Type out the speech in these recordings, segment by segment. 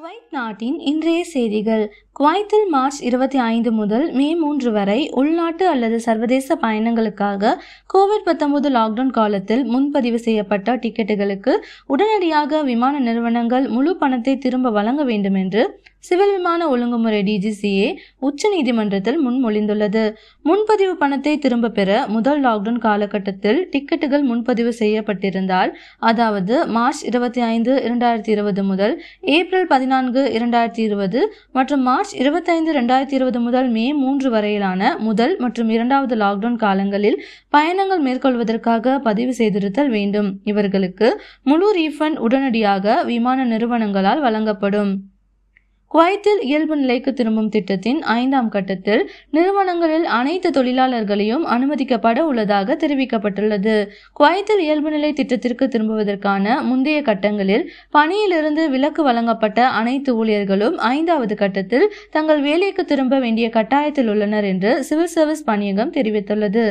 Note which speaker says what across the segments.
Speaker 1: Kuwait நாட்டின் இன்றைய செய்திகள் குவைத்தில் மார்ச் இருபத்தி ஐந்து முதல் மே மூன்று வரை உள்நாட்டு அல்லது சர்வதேச பயணங்களுக்காக கோவிட் பத்தொன்பது லாக்டவுன் காலத்தில் முன்பதிவு செய்யப்பட்ட டிக்கெட்டுகளுக்கு உடனடியாக விமான நிறுவனங்கள் முழு பணத்தை திரும்ப வழங்க வேண்டும் என்று சிவில் விமான ஒழுங்குமுறை டிஜிசிஏ உச்சநீதிமன்றத்தில் முன்மொழிந்துள்ளது முன்பதிவு பணத்தை திரும்ப பெற முதல் லாக்டவுன் காலகட்டத்தில் டிக்கெட்டுகள் முன்பதிவு செய்யப்பட்டிருந்தால் அதாவது மார்ச் இருபத்தி ஐந்து இரண்டாயிரத்தி இருபது முதல் ஏப்ரல் பதினான்கு இரண்டாயிரத்தி இருபது மற்றும் மார்ச் இருபத்தைந்து இரண்டாயிரத்தி இருபது முதல் மே மூன்று வரையிலான முதல் மற்றும் இரண்டாவது லாக்டவுன் காலங்களில் பயணங்கள் மேற்கொள்வதற்காக பதிவு செய்திருத்தல் வேண்டும் இவர்களுக்கு முழு ரீஃபண்ட் உடனடியாக விமான நிறுவனங்களால் வழங்கப்படும் குவைத்தில் இயல்பு நிலைக்கு திரும்பும் திட்டத்தின் ஐந்தாம் கட்டத்தில் நிறுவனங்களில் அனைத்து தொழிலாளர்களையும் அனுமதிக்கப்பட உள்ளதாக தெரிவிக்கப்பட்டுள்ளது குவைத்தில் இயல்பு நிலை திட்டத்திற்கு திரும்புவதற்கான முந்தைய கட்டங்களில் பணியிலிருந்து விலக்கு வழங்கப்பட்ட அனைத்து ஊழியர்களும் ஐந்தாவது கட்டத்தில் தங்கள் வேலைக்கு திரும்ப வேண்டிய கட்டாயத்தில் உள்ளனர் என்று சிவில் சர்வீஸ் பணியகம் தெரிவித்துள்ளது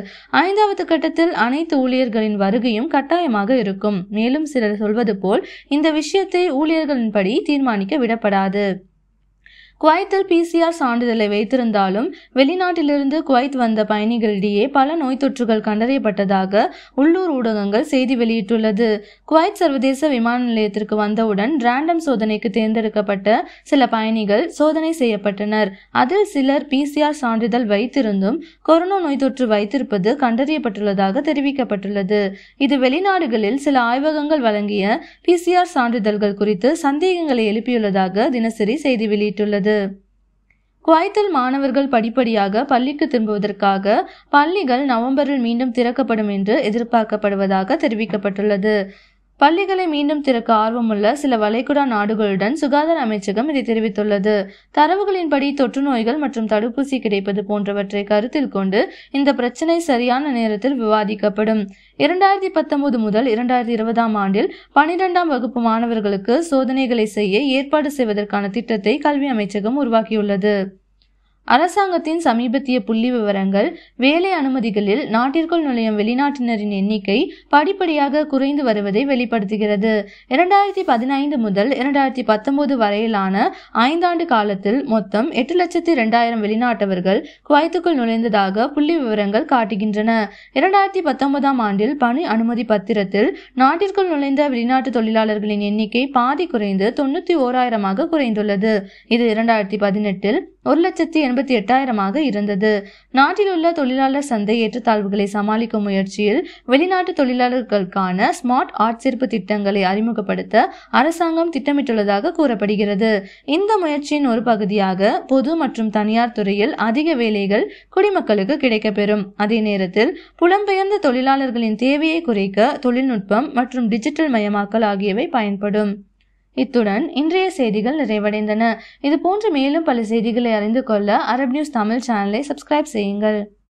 Speaker 1: ஐந்தாவது கட்டத்தில் அனைத்து ஊழியர்களின் வருகையும் கட்டாயமாக இருக்கும் மேலும் சிலர் சொல்வது போல் இந்த விஷயத்தை ஊழியர்களின்படி தீர்மானிக்க விடப்படாது குவைத்தில் பிசிஆர் சான்றிதழை வைத்திருந்தாலும் வெளிநாட்டிலிருந்து குவைத் வந்த பயணிகளிடையே பல நோய் தொற்றுகள் கண்டறியப்பட்டதாக உள்ளூர் ஊடகங்கள் செய்தி வெளியிட்டுள்ளது குவைத் சர்வதேச விமான நிலையத்திற்கு வந்தவுடன் ரேண்டம் சோதனைக்கு தேர்ந்தெடுக்கப்பட்ட சில பயணிகள் சோதனை செய்யப்பட்டனர் அதில் சிலர் பிசிஆர் சான்றிதழ் வைத்திருந்தும் கொரோனா நோய் தொற்று வைத்திருப்பது கண்டறியப்பட்டுள்ளதாக தெரிவிக்கப்பட்டுள்ளது இது வெளிநாடுகளில் சில ஆய்வகங்கள் வழங்கிய பிசிஆர் சான்றிதழ்கள் குறித்து சந்தேகங்களை எழுப்பியுள்ளதாக தினசரி செய்தி வெளியிட்டுள்ளது வந்தது குவைத்தில் மாணவர்கள் படிப்படியாக பள்ளிக்கு திரும்புவதற்காக பள்ளிகள் நவம்பரில் மீண்டும் திறக்கப்படும் என்று எதிர்பார்க்கப்படுவதாக தெரிவிக்கப்பட்டுள்ளது பள்ளிகளை மீண்டும் திறக்க ஆர்வமுள்ள சில வளைகுடா நாடுகளுடன் சுகாதார அமைச்சகம் இதை தெரிவித்துள்ளது தரவுகளின்படி தொற்று நோய்கள் மற்றும் தடுப்பூசி கிடைப்பது போன்றவற்றை கருத்தில் கொண்டு இந்த பிரச்சினை சரியான நேரத்தில் விவாதிக்கப்படும் இரண்டாயிரத்தி பத்தொன்பது முதல் இரண்டாயிரத்தி இருபதாம் ஆண்டில் பனிரெண்டாம் வகுப்பு மாணவர்களுக்கு சோதனைகளை செய்ய ஏற்பாடு செய்வதற்கான திட்டத்தை கல்வி அமைச்சகம் உருவாக்கியுள்ளது அரசாங்கத்தின் சமீபத்திய புள்ளி விவரங்கள் வேலை அனுமதிகளில் நாட்டிற்குள் நுழையும் வெளிநாட்டினரின் எண்ணிக்கை படிப்படியாக குறைந்து வருவதை வெளிப்படுத்துகிறது இரண்டாயிரத்தி பதினைந்து முதல் இரண்டாயிரத்தி பத்தொன்பது வரையிலான ஐந்தாண்டு காலத்தில் மொத்தம் எட்டு லட்சத்தி இரண்டாயிரம் வெளிநாட்டவர்கள் குவைத்துக்குள் நுழைந்ததாக புள்ளி விவரங்கள் காட்டுகின்றன இரண்டாயிரத்தி பத்தொன்பதாம் ஆண்டில் பணி அனுமதி பத்திரத்தில் நாட்டிற்குள் நுழைந்த வெளிநாட்டு தொழிலாளர்களின் எண்ணிக்கை பாதி குறைந்து தொண்ணூத்தி ஓராயிரமாக குறைந்துள்ளது இது இரண்டாயிரத்தி பதினெட்டில் ஒரு லட்சத்தி எண்பத்தி எட்டாயிரமாக இருந்தது நாட்டிலுள்ள தொழிலாளர் சந்தை ஏற்றத்தாழ்வுகளை சமாளிக்கும் முயற்சியில் வெளிநாட்டு தொழிலாளர்களுக்கான ஸ்மார்ட் ஆட்சேர்ப்பு திட்டங்களை அறிமுகப்படுத்த அரசாங்கம் திட்டமிட்டுள்ளதாக கூறப்படுகிறது இந்த முயற்சியின் ஒரு பகுதியாக பொது மற்றும் தனியார் துறையில் அதிக வேலைகள் குடிமக்களுக்கு கிடைக்கப்பெறும் அதே நேரத்தில் புலம்பெயர்ந்த தொழிலாளர்களின் தேவையை குறைக்க தொழில்நுட்பம் மற்றும் டிஜிட்டல் மயமாக்கல் ஆகியவை பயன்படும் இத்துடன் இன்றைய செய்திகள் நிறைவடைந்தன இது போன்ற மேலும் பல செய்திகளை அறிந்து கொள்ள அரப் நியூஸ் தமிழ் சேனலை சப்ஸ்கிரைப் செய்யுங்கள்